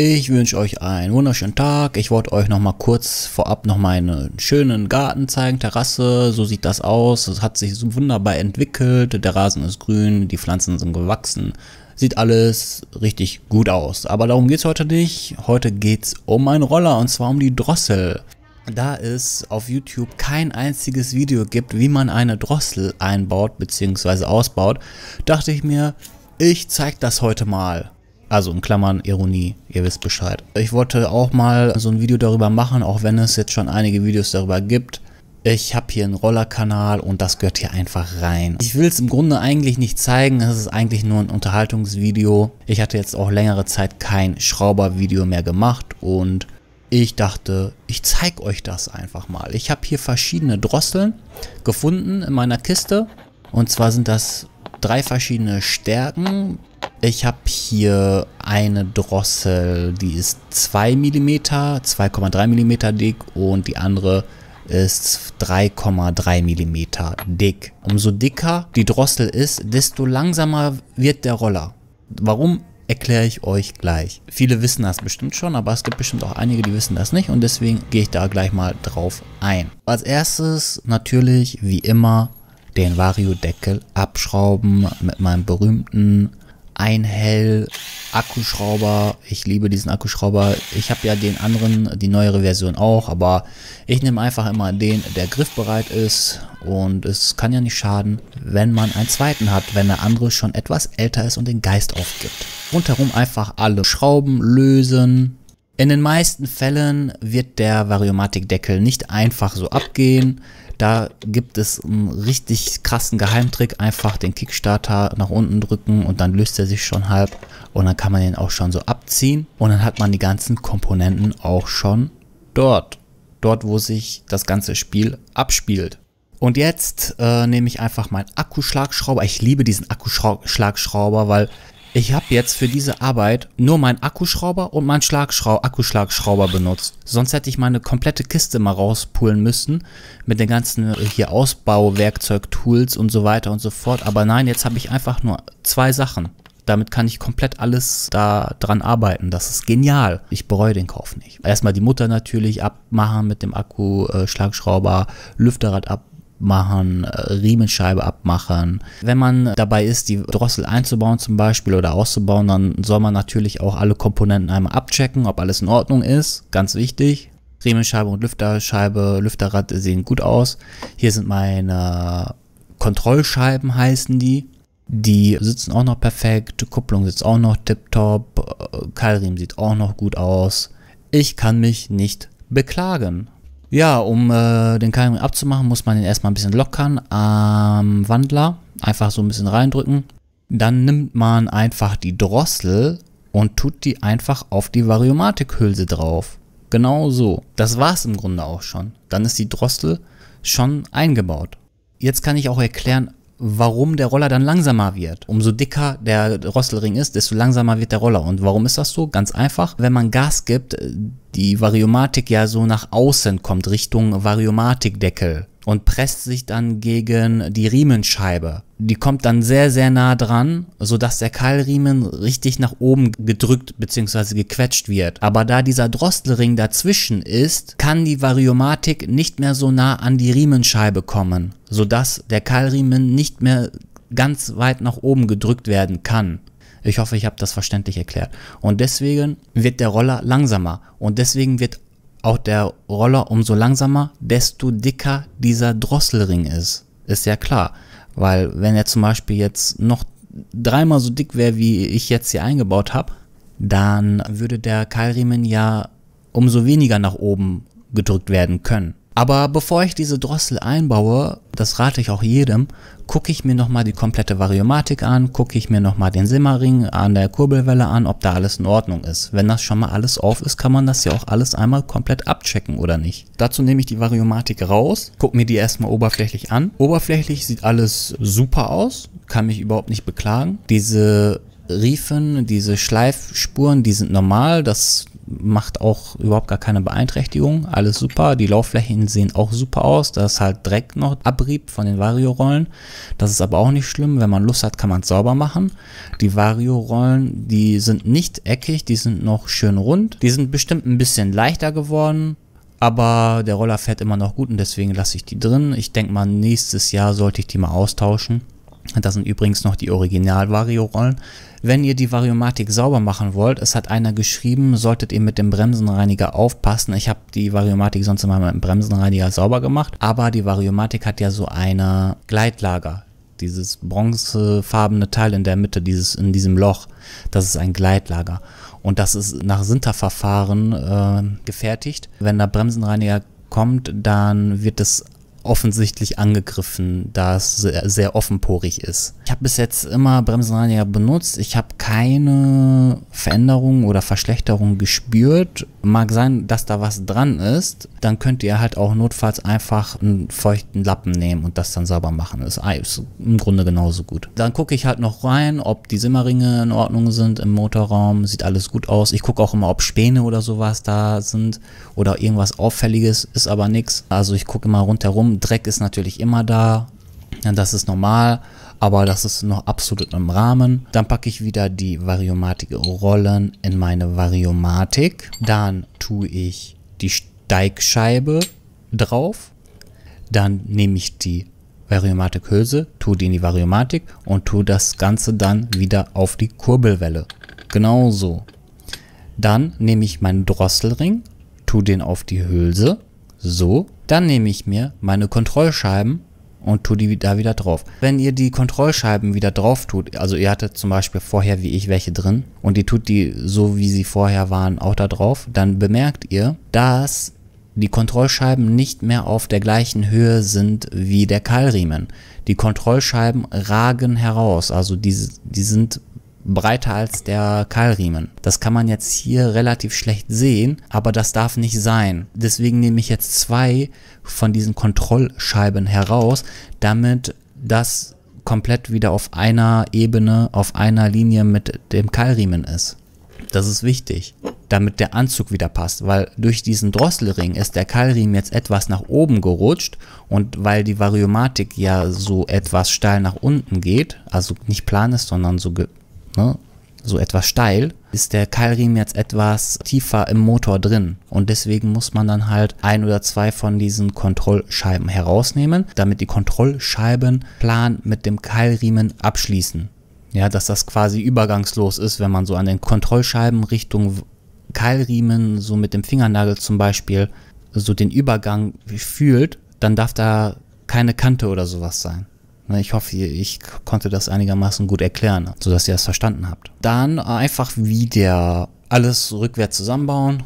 Ich wünsche euch einen wunderschönen Tag. Ich wollte euch noch mal kurz vorab noch meinen schönen Garten zeigen, Terrasse. So sieht das aus. Es hat sich so wunderbar entwickelt. Der Rasen ist grün, die Pflanzen sind gewachsen. Sieht alles richtig gut aus. Aber darum geht es heute nicht. Heute geht es um einen Roller und zwar um die Drossel. Da es auf YouTube kein einziges Video gibt, wie man eine Drossel einbaut bzw. ausbaut, dachte ich mir, ich zeig das heute mal. Also in Klammern Ironie, ihr wisst Bescheid. Ich wollte auch mal so ein Video darüber machen, auch wenn es jetzt schon einige Videos darüber gibt. Ich habe hier einen Rollerkanal und das gehört hier einfach rein. Ich will es im Grunde eigentlich nicht zeigen, es ist eigentlich nur ein Unterhaltungsvideo. Ich hatte jetzt auch längere Zeit kein Schraubervideo mehr gemacht und ich dachte, ich zeige euch das einfach mal. Ich habe hier verschiedene Drosseln gefunden in meiner Kiste und zwar sind das drei verschiedene Stärken ich habe hier eine Drossel, die ist 2 mm, 2,3 mm dick und die andere ist 3,3 mm dick. Umso dicker die Drossel ist, desto langsamer wird der Roller. Warum erkläre ich euch gleich. Viele wissen das bestimmt schon, aber es gibt bestimmt auch einige, die wissen das nicht und deswegen gehe ich da gleich mal drauf ein. Als erstes natürlich wie immer den Vario-Deckel abschrauben mit meinem berühmten ein Hell Akkuschrauber. Ich liebe diesen Akkuschrauber. Ich habe ja den anderen, die neuere Version auch, aber ich nehme einfach immer den, der griffbereit ist und es kann ja nicht schaden, wenn man einen zweiten hat, wenn der andere schon etwas älter ist und den Geist aufgibt. Rundherum einfach alle Schrauben lösen, in den meisten Fällen wird der Variomatic-Deckel nicht einfach so abgehen. Da gibt es einen richtig krassen Geheimtrick. Einfach den Kickstarter nach unten drücken und dann löst er sich schon halb. Und dann kann man den auch schon so abziehen. Und dann hat man die ganzen Komponenten auch schon dort. Dort, wo sich das ganze Spiel abspielt. Und jetzt äh, nehme ich einfach meinen Akkuschlagschrauber. Ich liebe diesen Akkuschlagschrauber, weil ich habe jetzt für diese Arbeit nur meinen Akkuschrauber und meinen Schlagschrau Akkuschlagschrauber benutzt. Sonst hätte ich meine komplette Kiste mal rauspulen müssen mit den ganzen äh, hier Ausbauwerkzeug, Tools und so weiter und so fort. Aber nein, jetzt habe ich einfach nur zwei Sachen. Damit kann ich komplett alles da dran arbeiten. Das ist genial. Ich bereue den Kauf nicht. Erstmal die Mutter natürlich abmachen mit dem Akku, äh, Schlagschrauber, Lüfterrad ab, abmachen, äh, Riemenscheibe abmachen. Wenn man dabei ist, die Drossel einzubauen zum Beispiel oder auszubauen, dann soll man natürlich auch alle Komponenten einmal abchecken, ob alles in Ordnung ist. Ganz wichtig. Riemenscheibe und Lüfterscheibe, Lüfterrad sehen gut aus. Hier sind meine Kontrollscheiben heißen die. Die sitzen auch noch perfekt, Kupplung sitzt auch noch tiptop, äh, Keilriemen sieht auch noch gut aus. Ich kann mich nicht beklagen. Ja, um äh, den Keilring abzumachen, muss man den erstmal ein bisschen lockern am Wandler. Einfach so ein bisschen reindrücken. Dann nimmt man einfach die Drossel und tut die einfach auf die Variomatikhülse drauf. Genau so. Das war's im Grunde auch schon. Dann ist die Drossel schon eingebaut. Jetzt kann ich auch erklären, warum der Roller dann langsamer wird. Umso dicker der Rostelring ist, desto langsamer wird der Roller. Und warum ist das so? Ganz einfach, wenn man Gas gibt, äh, die Variomatik ja so nach außen kommt, Richtung Variomatikdeckel und presst sich dann gegen die Riemenscheibe. Die kommt dann sehr, sehr nah dran, sodass der Keilriemen richtig nach oben gedrückt bzw. gequetscht wird. Aber da dieser Drostelring dazwischen ist, kann die Variomatik nicht mehr so nah an die Riemenscheibe kommen, sodass der Keilriemen nicht mehr ganz weit nach oben gedrückt werden kann. Ich hoffe, ich habe das verständlich erklärt. Und deswegen wird der Roller langsamer. Und deswegen wird auch der Roller umso langsamer, desto dicker dieser Drosselring ist. Ist ja klar. Weil wenn er zum Beispiel jetzt noch dreimal so dick wäre, wie ich jetzt hier eingebaut habe, dann würde der Keilriemen ja umso weniger nach oben gedrückt werden können. Aber bevor ich diese Drossel einbaue, das rate ich auch jedem, gucke ich mir nochmal die komplette Variomatik an, gucke ich mir nochmal den Simmering an der Kurbelwelle an, ob da alles in Ordnung ist. Wenn das schon mal alles auf ist, kann man das ja auch alles einmal komplett abchecken, oder nicht? Dazu nehme ich die Variomatik raus, gucke mir die erstmal oberflächlich an. Oberflächlich sieht alles super aus, kann mich überhaupt nicht beklagen. Diese Riefen, diese Schleifspuren, die sind normal, das macht auch überhaupt gar keine Beeinträchtigung. Alles super. Die Laufflächen sehen auch super aus. Da ist halt Dreck noch Abrieb von den Vario-Rollen. Das ist aber auch nicht schlimm. Wenn man Lust hat, kann man es sauber machen. Die Vario-Rollen, die sind nicht eckig, die sind noch schön rund. Die sind bestimmt ein bisschen leichter geworden. Aber der Roller fährt immer noch gut und deswegen lasse ich die drin. Ich denke mal, nächstes Jahr sollte ich die mal austauschen. Das sind übrigens noch die Original-Vario-Rollen. Wenn ihr die Variomatik sauber machen wollt, es hat einer geschrieben, solltet ihr mit dem Bremsenreiniger aufpassen. Ich habe die Variomatik sonst immer mit dem Bremsenreiniger sauber gemacht, aber die Variomatik hat ja so eine Gleitlager. Dieses bronzefarbene Teil in der Mitte, dieses, in diesem Loch, das ist ein Gleitlager. Und das ist nach Sinterverfahren äh, gefertigt. Wenn der Bremsenreiniger kommt, dann wird es offensichtlich angegriffen, da es sehr, sehr offenporig ist. Ich habe bis jetzt immer Bremsenreiniger benutzt. Ich habe keine Veränderungen oder Verschlechterungen gespürt mag sein, dass da was dran ist, dann könnt ihr halt auch notfalls einfach einen feuchten Lappen nehmen und das dann sauber machen. Ist, ist im Grunde genauso gut. Dann gucke ich halt noch rein, ob die Simmerringe in Ordnung sind im Motorraum, sieht alles gut aus. Ich gucke auch immer, ob Späne oder sowas da sind oder irgendwas Auffälliges, ist aber nichts. Also ich gucke immer rundherum, Dreck ist natürlich immer da, das ist normal, aber das ist noch absolut im Rahmen. Dann packe ich wieder die Variomatik-Rollen in meine Variomatik. Dann tue ich die Steigscheibe drauf. Dann nehme ich die Variomatik-Hülse, tue die in die Variomatik und tue das Ganze dann wieder auf die Kurbelwelle. Genauso. Dann nehme ich meinen Drosselring, tue den auf die Hülse. So. Dann nehme ich mir meine Kontrollscheiben und tu die da wieder drauf. Wenn ihr die Kontrollscheiben wieder drauf tut, also ihr hattet zum Beispiel vorher wie ich welche drin und ihr tut die so wie sie vorher waren auch da drauf, dann bemerkt ihr, dass die Kontrollscheiben nicht mehr auf der gleichen Höhe sind wie der Keilriemen. Die Kontrollscheiben ragen heraus, also die, die sind breiter als der Keilriemen. Das kann man jetzt hier relativ schlecht sehen, aber das darf nicht sein. Deswegen nehme ich jetzt zwei von diesen Kontrollscheiben heraus, damit das komplett wieder auf einer Ebene, auf einer Linie mit dem Keilriemen ist. Das ist wichtig, damit der Anzug wieder passt, weil durch diesen Drosselring ist der Keilriemen jetzt etwas nach oben gerutscht und weil die Variomatik ja so etwas steil nach unten geht, also nicht plan ist, sondern so ne? so etwas steil, ist der Keilriemen jetzt etwas tiefer im Motor drin. Und deswegen muss man dann halt ein oder zwei von diesen Kontrollscheiben herausnehmen, damit die Kontrollscheiben plan mit dem Keilriemen abschließen. Ja, dass das quasi übergangslos ist, wenn man so an den Kontrollscheiben Richtung Keilriemen, so mit dem Fingernagel zum Beispiel, so den Übergang fühlt, dann darf da keine Kante oder sowas sein. Ne, ich hoffe, ich konnte das einigermaßen gut erklären, sodass ihr das verstanden habt. Dann einfach wieder alles rückwärts zusammenbauen.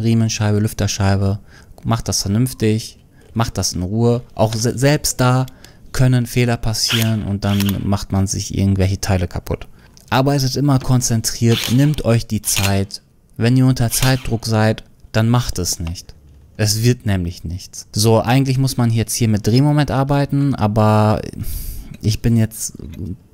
Riemenscheibe, Lüfterscheibe. Macht das vernünftig. Macht das in Ruhe. Auch se selbst da können Fehler passieren und dann macht man sich irgendwelche Teile kaputt. Arbeitet immer konzentriert. Nimmt euch die Zeit. Wenn ihr unter Zeitdruck seid, dann macht es nicht. Es wird nämlich nichts. So, eigentlich muss man jetzt hier mit Drehmoment arbeiten, aber ich bin jetzt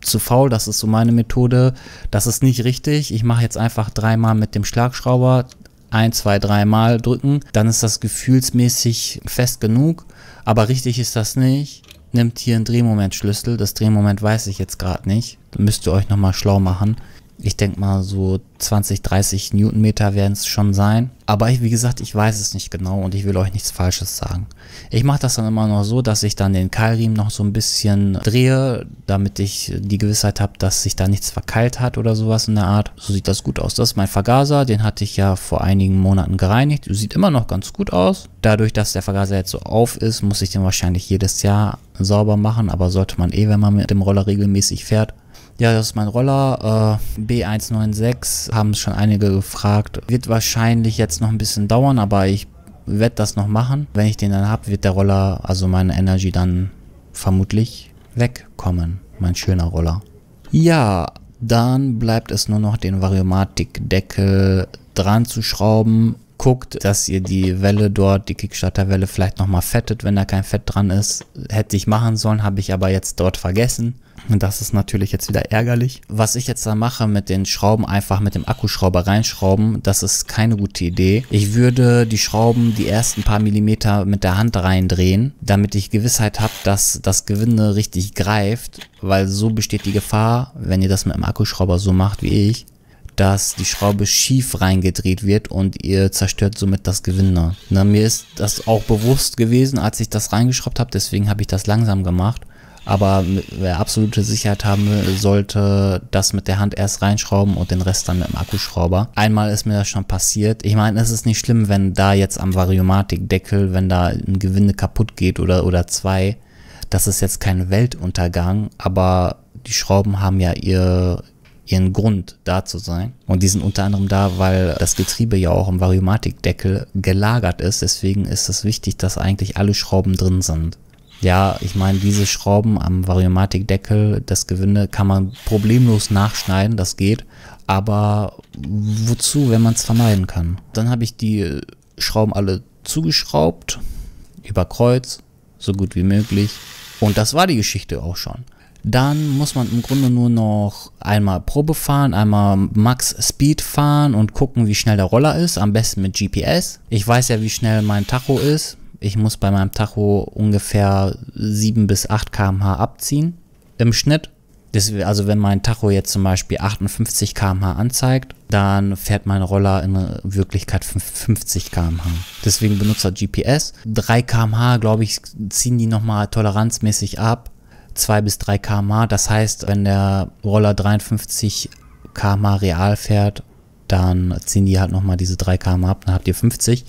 zu faul, das ist so meine Methode. Das ist nicht richtig. Ich mache jetzt einfach dreimal mit dem Schlagschrauber, ein, zwei, dreimal drücken. Dann ist das gefühlsmäßig fest genug, aber richtig ist das nicht. Nimmt hier einen Drehmomentschlüssel. Das Drehmoment weiß ich jetzt gerade nicht. müsst ihr euch nochmal schlau machen ich denke mal so 20, 30 Newtonmeter werden es schon sein. Aber ich, wie gesagt, ich weiß es nicht genau und ich will euch nichts Falsches sagen. Ich mache das dann immer noch so, dass ich dann den Keilriemen noch so ein bisschen drehe, damit ich die Gewissheit habe, dass sich da nichts verkeilt hat oder sowas in der Art. So sieht das gut aus. Das ist mein Vergaser, den hatte ich ja vor einigen Monaten gereinigt. Sieht immer noch ganz gut aus. Dadurch, dass der Vergaser jetzt so auf ist, muss ich den wahrscheinlich jedes Jahr sauber machen, aber sollte man eh, wenn man mit dem Roller regelmäßig fährt, ja, das ist mein Roller. Äh, B196 haben es schon einige gefragt. Wird wahrscheinlich jetzt noch ein bisschen dauern, aber ich werde das noch machen. Wenn ich den dann habe, wird der Roller, also meine Energy dann vermutlich wegkommen. Mein schöner Roller. Ja, dann bleibt es nur noch den Variomatic-Deckel dran zu schrauben guckt, dass ihr die Welle dort, die Kickstarter-Welle vielleicht nochmal fettet, wenn da kein Fett dran ist. Hätte ich machen sollen, habe ich aber jetzt dort vergessen. Und das ist natürlich jetzt wieder ärgerlich. Was ich jetzt da mache mit den Schrauben, einfach mit dem Akkuschrauber reinschrauben, das ist keine gute Idee. Ich würde die Schrauben die ersten paar Millimeter mit der Hand reindrehen, damit ich Gewissheit habe, dass das Gewinde richtig greift, weil so besteht die Gefahr, wenn ihr das mit dem Akkuschrauber so macht wie ich, dass die Schraube schief reingedreht wird und ihr zerstört somit das Gewinde. Na, mir ist das auch bewusst gewesen, als ich das reingeschraubt habe, deswegen habe ich das langsam gemacht. Aber wer absolute Sicherheit haben will, sollte, das mit der Hand erst reinschrauben und den Rest dann mit dem Akkuschrauber. Einmal ist mir das schon passiert. Ich meine, es ist nicht schlimm, wenn da jetzt am Variomatikdeckel, wenn da ein Gewinde kaputt geht oder, oder zwei. Das ist jetzt kein Weltuntergang, aber die Schrauben haben ja ihr, ihren Grund, da zu sein. Und die sind unter anderem da, weil das Getriebe ja auch im Variomatikdeckel gelagert ist. Deswegen ist es wichtig, dass eigentlich alle Schrauben drin sind. Ja, ich meine, diese Schrauben am Variomatikdeckel, das Gewinde kann man problemlos nachschneiden, das geht. Aber wozu, wenn man es vermeiden kann? Dann habe ich die Schrauben alle zugeschraubt, über Kreuz, so gut wie möglich. Und das war die Geschichte auch schon dann muss man im Grunde nur noch einmal Probe fahren, einmal Max Speed fahren und gucken, wie schnell der Roller ist, am besten mit GPS. Ich weiß ja, wie schnell mein Tacho ist. Ich muss bei meinem Tacho ungefähr 7 bis 8 km/h abziehen im Schnitt. Das, also wenn mein Tacho jetzt zum Beispiel 58 km/h anzeigt, dann fährt mein Roller in Wirklichkeit 50 km/h. Deswegen benutzt er GPS. 3 km/h, glaube ich, ziehen die nochmal toleranzmäßig ab 2 bis 3 km/h. Das heißt, wenn der Roller 53 km/h real fährt, dann ziehen die halt nochmal diese 3 km/h ab, dann habt ihr 50.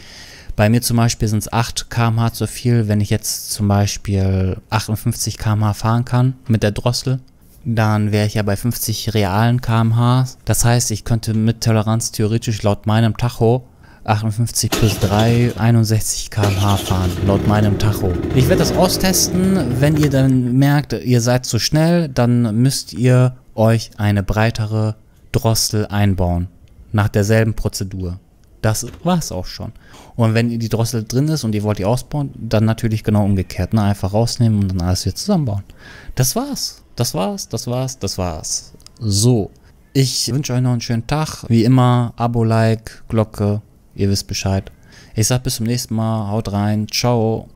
Bei mir zum Beispiel sind es 8 km/h zu viel. Wenn ich jetzt zum Beispiel 58 km/h fahren kann mit der Drossel, dann wäre ich ja bei 50 realen km/h. Das heißt, ich könnte mit Toleranz theoretisch laut meinem Tacho 58 plus 3, 61 km/h fahren, laut meinem Tacho. Ich werde das austesten. Wenn ihr dann merkt, ihr seid zu schnell, dann müsst ihr euch eine breitere Drossel einbauen. Nach derselben Prozedur. Das war's auch schon. Und wenn die Drossel drin ist und ihr wollt die ausbauen, dann natürlich genau umgekehrt. Ne? Einfach rausnehmen und dann alles wieder zusammenbauen. Das war's. Das war's, das war's, das war's. So. Ich wünsche euch noch einen schönen Tag. Wie immer, Abo, Like, Glocke, Ihr wisst Bescheid. Ich sag bis zum nächsten Mal. Haut rein. Ciao.